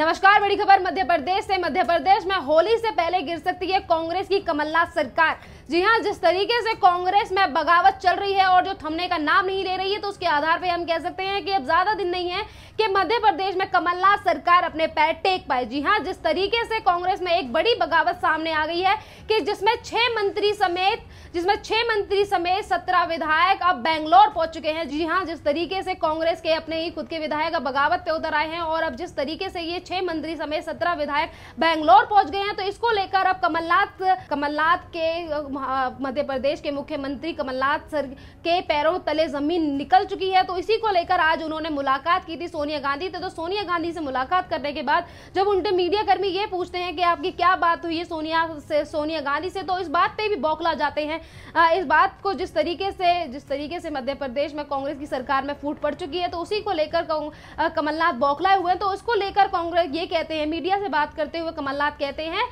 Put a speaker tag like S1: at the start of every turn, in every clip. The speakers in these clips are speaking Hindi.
S1: नमस्कार बड़ी खबर मध्य प्रदेश से मध्य प्रदेश में होली से पहले गिर सकती है कांग्रेस की कमलनाथ सरकार जी हाँ जिस तरीके से कांग्रेस में बगावत चल रही है और जो थमने का नाम नहीं ले रही है तो उसके आधार पर हम कह सकते हैं कि अब ज्यादा दिन नहीं है कि मध्य प्रदेश में कमलनाथ सरकार अपने पैर टेक पाए जी हाँ जिस तरीके से कांग्रेस में एक बड़ी बगावत सामने आ गई है कि जिसमें छह मंत्री समेत जिसमें छह मंत्री समेत सत्रह विधायक अब बेंगलोर पहुंच चुके हैं जी हाँ जिस तरीके से कांग्रेस के अपने ही खुद के विधायक अब बगावत पे उतर आए हैं और अब जिस तरीके से ये छह मंत्री समेत सत्रह विधायक बेंगलोर पहुंच गए हैं तो इसको लेकर अब कमलनाथ कमलनाथ के मध्य प्रदेश के मुख्यमंत्री कमलनाथ सर के पैरों तले जमीन निकल चुकी है तो इसी को लेकर आज उन्होंने मुलाकात की थी सोनिया गांधी तो, सोनिया गांधी से मुलाकात करने के बाद जब उनके मीडिया कर्मी ये पूछते हैं कि आपकी क्या बात हुई है सोनिया से सोनिया गांधी से तो इस बात पर भी बौखला जाते हैं इस बात को जिस तरीके से जिस तरीके से मध्य प्रदेश में कांग्रेस की सरकार में फूट पड़ चुकी है तो उसी को लेकर कमलनाथ बौखलाए हुए तो उसको लेकर कांग्रेस ये कहते हैं मीडिया से बात करते हुए कमलनाथ कहते हैं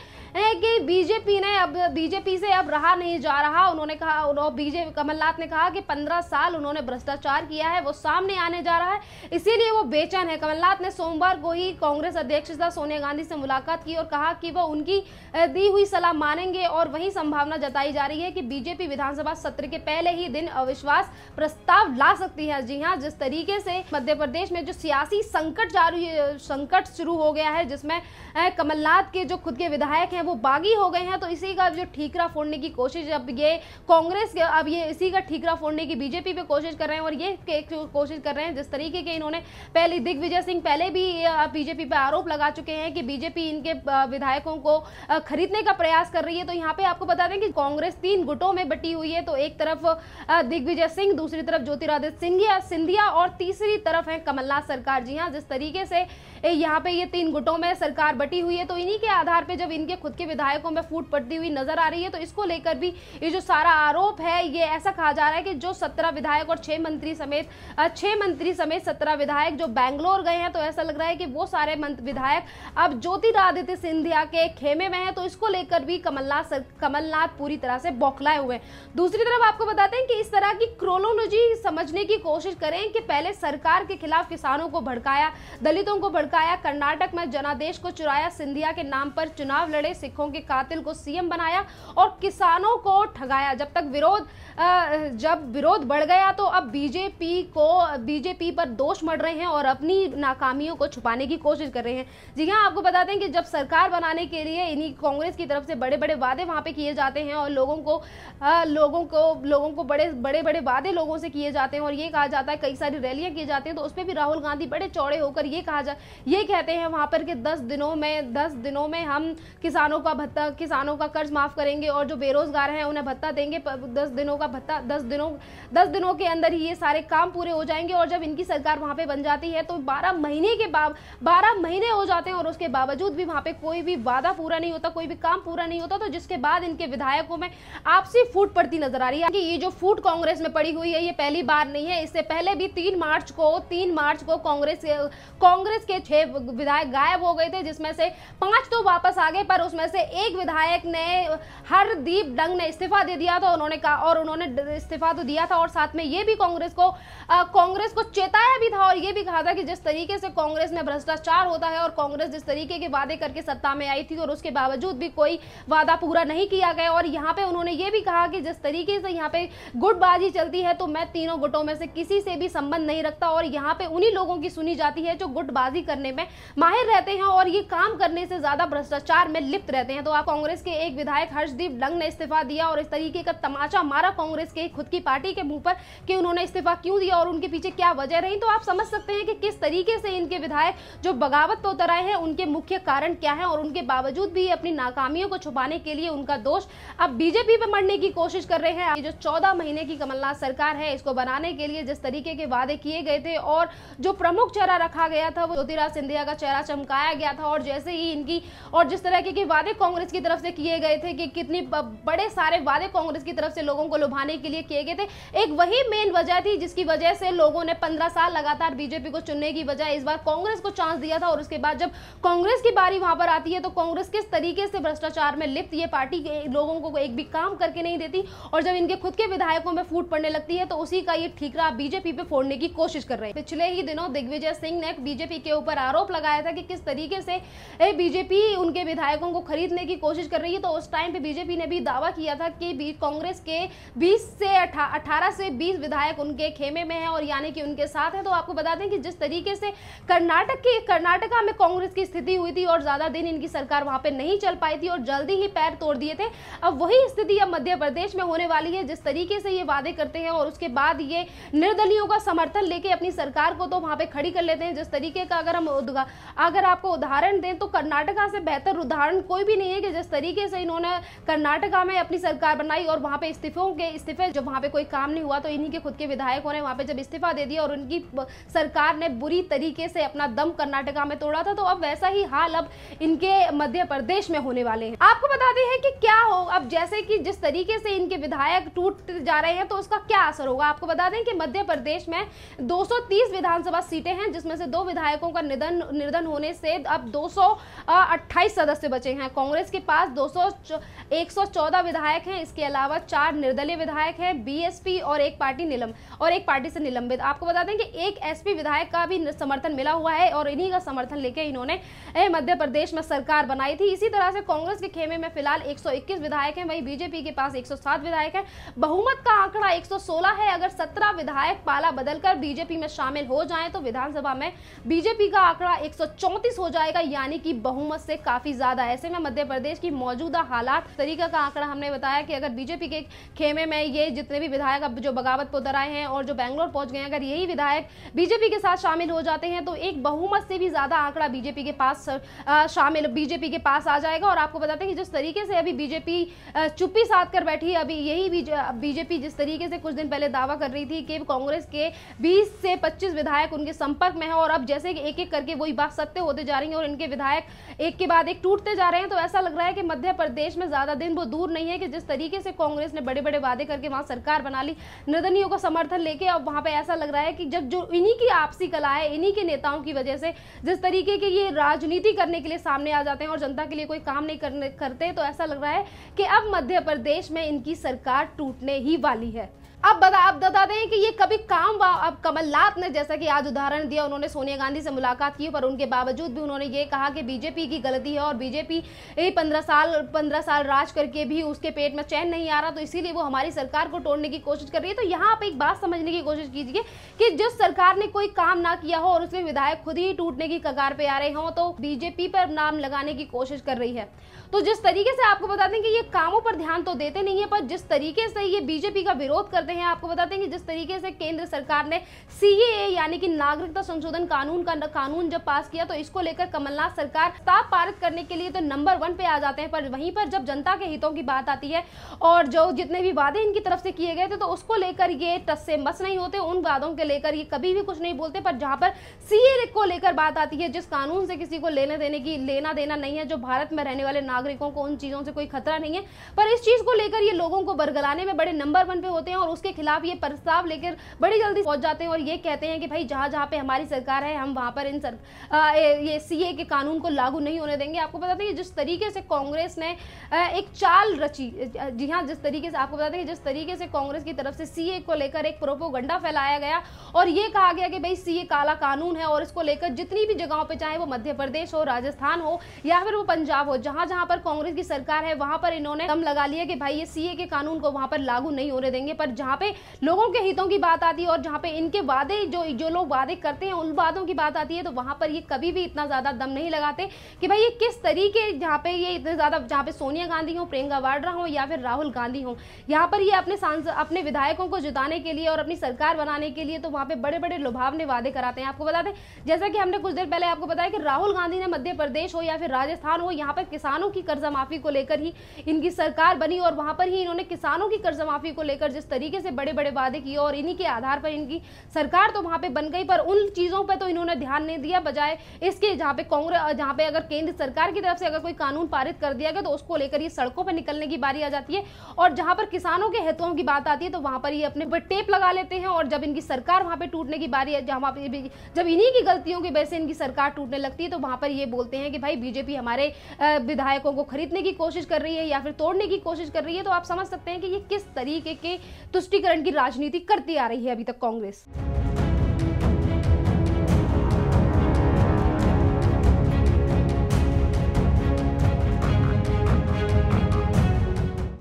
S1: कि बीजेपी ने अब बीजेपी से अब रहा नहीं जा रहा उन्होंने कहा उन्होंने बीजेपी कमलनाथ ने कहा कि पंद्रह साल उन्होंने भ्रष्टाचार किया है वो सामने आने जा रहा है इसीलिए वो बेचैन है कमलनाथ ने सोमवार को ही कांग्रेस अध्यक्ष सोनिया गांधी से मुलाकात की और कहा कि वो उनकी दी हुई सलाह मानेंगे और वही संभावना जताई जा रही है कि बीजेपी विधानसभा सत्र के पहले ही दिन अविश्वास प्रस्ताव ला सकती है जी हाँ जिस तरीके से मध्य प्रदेश में जो सियासी संकट जारी संकट शुरू हो गया है जिसमें कमलनाथ के जो खुद के विधायक हैं वो बागी हो गए हैं तो इसी का जो ठीकरा फोड़ने की कोशिश अब ये कांग्रेस अब ये इसी का ठीकरा फोड़ने की बीजेपी पे कोशिश कर रहे हैं और ये कोशिश कर रहे हैं जिस तरीके के इन्होंने पहले दिग्विजय सिंह पहले भी बीजेपी पे आरोप लगा चुके हैं कि बीजेपी इनके विधायकों को खरीदने का प्रयास कर रही है तो यहाँ पे आपको बता दें कि कांग्रेस तीन गुटों में बटी हुई है तो एक तरफ दिग्विजय सिंह दूसरी तरफ ज्योतिरादित्य सिंधिया सिंधिया और तीसरी तरफ है कमलनाथ सरकार जी हाँ जिस तरीके से यहाँ पे ये तीन गुटों में सरकार बटी हुई है तो इन्हीं के आधार पर जब इनके खुद के विधायकों में फूट पड़ती हुई नजर आ रही है तो इसको लेकर लेकर भी ये जो सारा आरोप है ये ऐसा कहा जा रहा है कि जो सत्रह विधायक और छह मंत्री समेत छह मंत्री समेत सत्रह विधायक जो बैंगलोर गए हैं तो ऐसा लग रहा है कि वो सारे विधायक अब ज्योतिरादित्य सिंधिया के खेमे में है तो इसको लेकर भी कमलनाथ कमलनाथ पूरी तरह से बौखलाए हुए दूसरी तरफ आपको बताते हैं कि इस तरह की क्रोनोलॉजी समझने की कोशिश करें कि पहले सरकार के खिलाफ किसानों को भड़काया दलितों को भड़काया कर्नाटक में जनादेश को चुराया सिंधिया के नाम पर चुनाव लड़े सिखों के कातिल को सीएम बनाया और किसान किसानों को ठगाया जब तक विरोध जब विरोध बढ़ गया तो अब बीजेपी को बीजेपी पर दोष मढ़ रहे हैं और अपनी नाकामियों को छुपाने की कोशिश कर रहे हैं जी हाँ आपको बता दें कि जब सरकार बनाने के लिए इन्हीं कांग्रेस की तरफ से बड़े बड़े वादे वहाँ पे किए जाते हैं और लोगों को लोगों को लोगों को बड़े बड़े बड़े वादे लोगों से किए जाते हैं और ये कहा जाता है कई सारी रैलियाँ की जाती हैं तो उस पर भी राहुल गांधी बड़े चौड़े होकर ये कहा जा ये कहते हैं वहाँ पर कि दस दिनों में दस दिनों में हम किसानों का भत्ता किसानों का कर्ज माफ़ करेंगे और जो बेरोज बेरोजगार हैं उन्हें भत्ता देंगे दस दिनों का भत्ता दस दिनों दस दिनों के अंदर ही ये सारे काम पूरे हो जाएंगे और जब इनकी सरकार वहाँ पे बन जाती है तो बारह महीने के बाद बारह महीने हो जाते हैं और उसके बावजूद भी वहाँ पे कोई भी वादा पूरा नहीं होता कोई भी काम पूरा नहीं होता तो जिसके बाद इनके विधायकों में आपसी फूट पड़ती नजर आ रही है ये जो फूट कांग्रेस में पड़ी हुई है ये पहली बार नहीं है इससे पहले भी तीन मार्च को तीन मार्च को कांग्रेस कांग्रेस के छह विधायक गायब हो गए थे जिसमें से पांच तो वापस आ गए पर उसमें से एक विधायक ने हरदीप डंग ने इस्तीफा दे दिया था उन्होंने कहा और उन्होंने इस्तीफा तो दिया था और साथ में ये भी कांग्रेस को कांग्रेस को चेताया भी था और ये भी कहा था कि जिस तरीके से कांग्रेस में भ्रष्टाचार होता है और कांग्रेस जिस तरीके के वादे करके सत्ता में आई थी और उसके बावजूद भी कोई वादा पूरा नहीं किया गया और यहाँ पे उन्होंने ये भी कहा कि जिस तरीके से यहाँ पे गुटबाजी चलती है तो मैं तीनों गुटों में से किसी से भी संबंध नहीं रखता और यहाँ पे उन्हीं लोगों की सुनी जाती है जो गुटबाजी करने में माहिर रहते हैं और ये काम करने से ज्यादा भ्रष्टाचार में लिप्त रहते हैं तो आप कांग्रेस के एक विधायक हर्षदीप डंग ने इस्तीफा इस्तीफा दिया और इस तरीके का तमाचा मारा कांग्रेस के खुद की पार्टी के मुंह पर कि उन्होंने इस्तीफा क्यों दिया और उनके पीछे क्या वजह रही तो आप समझ सकते हैं कि किस तरीके से इनके विधायक जो बगावत पर तो उतर आए हैं उनके मुख्य कारण क्या है और उनके बावजूद भी अपनी नाकामियों को छुपाने के लिए उनका दोष अब बीजेपी पर मरने की कोशिश कर रहे हैं जो चौदह महीने की कमलनाथ सरकार है इसको बनाने के लिए जिस तरीके के वादे किए गए थे और जो प्रमुख चेहरा रखा गया था वो ज्योतिराज सिंधिया का चेहरा चमकाया गया था और जैसे ही इनकी और जिस तरह के वादे कांग्रेस की तरफ से किए गए थे कि कितनी बड़ी बड़े सारे वादे कांग्रेस की तरफ से लोगों को लुभाने के लिए किए गए थे एक वही मेन वजह थी जिसकी वजह से लोगों ने पंद्रह साल लगातार बीजेपी को चुनने की वजह इस बार कांग्रेस को चांस दिया था और उसके बाद जब कांग्रेस की बारी वहां पर आती है तो कांग्रेस किस तरीके से भ्रष्टाचार में लिप्त ये पार्टी लोगों को एक भी काम करके नहीं देती और जब इनके खुद के विधायकों में फूट पड़ने लगती है तो उसी का ये ठीकरा बीजेपी पे फोड़ने की कोशिश कर रहे हैं पिछले ही दिनों दिग्विजय सिंह ने बीजेपी के ऊपर आरोप लगाया था कि किस तरीके से बीजेपी उनके विधायकों को खरीदने की कोशिश कर रही है तो उस टाइम पे बीजेपी ने भी दावा दावा किया था कि कांग्रेस के 20 से 18 से 20 विधायक उनके खेमे में हैं और यानी कि उनके साथ हैं तो आपको बता दें कि जिस तरीके से कर्नाटक की कर्नाटका में कांग्रेस की स्थिति हुई थी और ज़्यादा दिन इनकी सरकार वहां पर नहीं चल पाई थी और जल्दी ही पैर तोड़ दिए थे अब वही स्थिति अब मध्य प्रदेश में होने वाली है जिस तरीके से ये वादे करते हैं और उसके बाद ये निर्दलियों का समर्थन लेके अपनी सरकार को तो वहां पर खड़ी कर लेते हैं जिस तरीके का अगर हम अगर आपको उदाहरण दें तो कर्नाटका से बेहतर उदाहरण कोई भी नहीं है कि जिस तरीके से इन्होंने कर्नाटका में ने अपनी सरकार बनाई और वहाँ पे इस्तीफों के इस्तीफे जब वहाँ पे कोई काम नहीं हुआ तो इन्हीं के खुद के विधायकों ने वहाँ पे जब इस्तीफा दे दिया और उनकी सरकार ने बुरी तरीके से अपना दम कर्नाटका में तोड़ा था तो अब वैसा ही हाल अब इनके मध्य प्रदेश में होने वाले हैं आपको बताते हैं कि क्या हो अब जैसे कि जिस तरीके से इनके विधायक टूट जा रहे हैं तो उसका क्या असर होगा आपको बता दें कि मध्य प्रदेश में 230 विधानसभा सीटें हैं जिसमें से दो विधायकों का निधन निर्धन होने से अब दो सदस्य बचे हैं कांग्रेस के पास दो सपा विधायक हैं इसके अलावा चार निर्दलीय विधायक हैं बीएसपी और एक पार्टी निलंब और एक पार्टी से निलंबित आपको बता दें कि एक एसपी विधायक का भी समर्थन मिला हुआ है और इन्हीं का समर्थन लेकर इन्होंने मध्य प्रदेश में सरकार बनाई थी इसी तरह से कांग्रेस के खेमे में फिलहाल एक विधायक है वही बीजेपी के पास एक विधायक है बहुमत का आंकड़ा एक है अगर सत्रह विधायक पाला बदलकर बीजेपी में शामिल हो जाए तो विधानसभा में बीजेपी का आंकड़ा एक हो जाएगा यानी कि बहुमत से काफी ज्यादा ऐसे में मध्य प्रदेश की मौजूदा हालात तरीका का आंकड़ा हमने बताया कि अगर बीजेपी के खेमे में ये जितने भी विधायक अब जो बगावत पर उतर आए हैं और जो बैंगलोर पहुंच गए अगर यही विधायक बीजेपी के साथ शामिल हो जाते हैं तो एक बहुमत से भी ज्यादा आंकड़ा बीजेपी के पास शामिल बीजेपी के पास आ जाएगा और आपको बताते हैं कि जिस तरीके से अभी बीजेपी चुप्पी साध कर बैठी अभी यही बीजेपी जिस तरीके से कुछ दिन पहले दावा कर रही थी कि कांग्रेस के बीस से पच्चीस विधायक उनके संपर्क में है और अब जैसे कि एक एक करके वही बात सत्य होते जा रही है और इनके विधायक एक के बाद एक टूटते जा रहे हैं तो ऐसा लग रहा है कि मध्य प्रदेश में ज्यादा दिन वो दूर नहीं है कि जिस तरीके से कांग्रेस ने बड़े बड़े वादे करके वहां सरकार बना ली निर्दनियों का समर्थन लेके अब वहां पे ऐसा लग रहा है कि जब जो इन्हीं की आपसी कला है इन्हीं के नेताओं की वजह से जिस तरीके की ये राजनीति करने के लिए सामने आ जाते हैं और जनता के लिए कोई काम नहीं करने करते तो ऐसा लग रहा है कि अब मध्य प्रदेश में इनकी सरकार टूटने ही वाली है अब बता आप बता दें कि ये कभी काम अब कमलनाथ ने जैसा कि आज उदाहरण दिया उन्होंने सोनिया गांधी से मुलाकात की पर उनके बावजूद भी उन्होंने ये कहा कि बीजेपी की गलती है और बीजेपी पंद्रह साल पंद्रह साल राज करके भी उसके पेट में चैन नहीं आ रहा तो इसीलिए वो हमारी सरकार को तोड़ने की कोशिश कर रही है तो यहाँ आप एक बात समझने की कोशिश कीजिए कि जिस सरकार ने कोई काम ना किया हो और उसमें विधायक खुद ही टूटने की कगार पर आ रहे हों तो बीजेपी पर नाम लगाने की कोशिश कर रही है तो जिस तरीके से आपको बता दें कि ये कामों पर ध्यान तो देते नहीं है पर जिस तरीके से ये बीजेपी का विरोध करते करते हैं आपको बताते हैं कि जिस तरीके से केंद्र सरकार ने सीएए यानी कि नागरिकता संशोधन कानून का कानून जब पास किया तो इसको लेकर कमलनाथ सरकार ताप पारित करने के लिए तो नंबर वन पे आ जाते हैं पर वहीं पर जब जनता के हितों की बात आती है और जो जितने भी वादे इनकी तरफ से किए गए थे तो उसको लेकर ये टस से मस नहीं होते उन वादों के लेकर ये कभी भी कुछ नहीं बोलते पर जहां पर सीए को लेकर बात आती है जिस कानून से किसी को लेने देने की लेना देना नहीं है जो भारत में रहने वाले नागरिकों को उन चीज़ों से कोई खतरा नहीं है पर इस चीज़ को लेकर ये लोगों को बरगलाने में बड़े नंबर वन पे होते हैं और उसके खिलाफ ये प्रस्ताव लेकर बड़ी जल्दी पहुंच जाते हैं और ये कहते हैं कि भाई जहां जहां पे हमारी सरकार है हम वहां पर इन सर आ, ये सीए के कानून को लागू नहीं होने देंगे आपको बताते हैं जिस तरीके से कांग्रेस ने एक चाल रची जी हाँ जिस तरीके से आपको बताते हैं जिस तरीके से कांग्रेस की तरफ से सीए को लेकर एक प्रोपोगंडा फैलाया गया और ये कहा गया कि भाई सीए काला कानून है और इसको लेकर जितनी भी जगहों पर चाहे वो मध्य प्रदेश हो राजस्थान हो या फिर वो पंजाब हो जहाँ जहाँ पर कांग्रेस की सरकार है वहाँ पर इन्होंने दम लगा लिया कि भाई ये सीए के कानून को वहाँ पर लागू नहीं होने देंगे पर जहाँ जहाँ पे लोगों के हितों की बात आती है और जहाँ पे इनके वादे जो जो लोग वादे करते हैं उन वादों की बात आती है तो वहाँ पर ये कभी भी इतना ज़्यादा दम नहीं लगाते कि भाई ये किस तरीके जहाँ पे ये इतने ज़्यादा जहाँ पे सोनिया गांधी हों प्रियंका वाड्रा हों या फिर राहुल गांधी हों यहाँ पर ये अपने सांसद अपने विधायकों को जुटाने के लिए और अपनी सरकार बनाने के लिए तो वहाँ पर बड़े बड़े लुभावने वादे कराते हैं आपको बता दें जैसा कि हमने कुछ देर पहले आपको बताया कि राहुल गांधी ने मध्य प्रदेश हो या फिर राजस्थान हो यहाँ पर किसानों की कर्जा माफी को लेकर ही इनकी सरकार बनी और वहाँ पर ही इन्होंने किसानों की कर्जा माफी को लेकर जिस तरीके तरीके से बड़े बड़े वादे किए और इन्हीं के आधार पर इनकी सरकार तो वहां पे बन गई पर उन चीज़ों पर तो इन्होंने ध्यान नहीं दिया बजाय इसके जहां पे कांग्रेस जहां पे अगर केंद्र सरकार की तरफ से अगर कोई कानून पारित कर दिया गया तो उसको लेकर ये सड़कों पर निकलने की बारी आ जाती है और जहां पर किसानों के हितों की बात आती है तो वहां पर ये अपने पर टेप लगा लेते हैं और जब इनकी सरकार वहां पर टूटने की बारी जहाँ जब इन्हीं की गलतियों की वजह से इनकी सरकार टूटने लगती है तो वहां पर ये बोलते हैं कि भाई बीजेपी हमारे विधायकों को खरीदने की कोशिश कर रही है या फिर तोड़ने की कोशिश कर रही है तो आप समझ सकते हैं कि ये किस तरीके के तो तुष्टिकरण की राजनीति करती आ रही है अभी तक कांग्रेस